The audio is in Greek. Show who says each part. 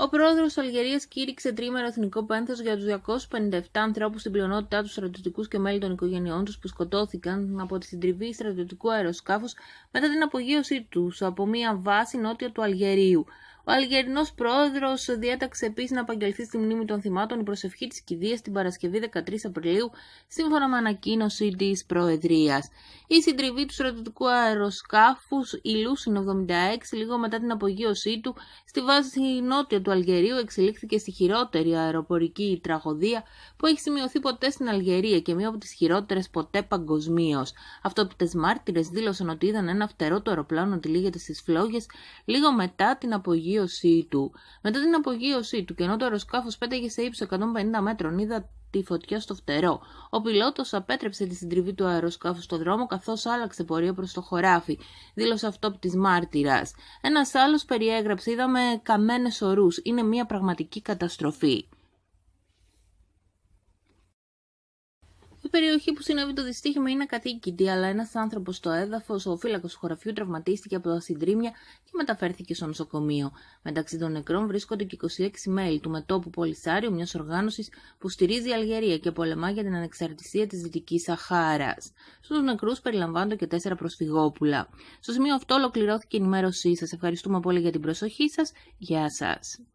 Speaker 1: Ο πρόεδρος της Αλγερίας κήρυξε τρίμερο εθνικό πένθος για τους 257 ανθρώπους, στην πλειονότητά τους στρατιωτικούς και μέλη των οικογένειών τους, που σκοτώθηκαν από τη συντριβή στρατιωτικού αεροσκάφους μετά την απογείωσή τους από μια βάση νότια του Αλγερίου. Ο Αλγερινός πρόεδρος διέταξε επίσης να απαγγελθεί στη μνήμη των θυμάτων η προσευχή της κηδείας την Παρασκευή 13 Απριλίου, σύμφωνα με ανακοίνωση της Προεδρίας. Η συντριβή του στρατιωτικού αεροσκάφους Ηλούσιν 76, λίγο μετά την απογείωσή του, στη βάση νότια του Αλγερίου, εξελίχθηκε στη χειρότερη αεροπορική τραγωδία που έχει σημειωθεί ποτέ στην Αλγερία και μία από τις χειρότερες ποτέ παγκοσμίως. Αυτόπιτες μάρτυρες δήλωσαν ότι είδαν ένα φτερό του αεροπλάνο ότι στις φλόγες λίγο μετά την απογείωση απογείωσή Μετά την απογείωσή του και ενώ το αεροσκάφο πέταγε σε ύψος 150 μέτρων, είδα τη φωτιά στο φτερό. Ο πιλότος απέτρεψε τη συντριβή του αεροσκάφου στο δρόμο καθώς άλλαξε πορεία προς το χωράφι, δήλωσε αυτό τη μάρτυρας. Ένας άλλος περιέγραψε: Είδαμε καμένες ορούς. Είναι μια πραγματική καταστροφή. Η περιοχή που συνέβη το δυστύχημα είναι ακατοίκητη, αλλά ένας άνθρωπος στο έδαφος, ο φύλακος του χωραφιού, τραυματίστηκε από τα συντρίμια και μεταφέρθηκε στο νοσοκομείο. Μεταξύ των νεκρών βρίσκονται και 26 μέλη του μετόπου Πολυσάριου, μιας οργάνωσης που στηρίζει η Αλγερία και πολεμά για την ανεξαρτησία της Δυτικής Σαχάρας. Στους νεκρούς περιλαμβάνονται και τέσσερα προσφυγόπουλα. Στο σημείο αυτό ολοκληρώθηκε η ενημέρωσή σας. Ευχαριστούμε πολύ για την προσοχή σας. Γεια σας.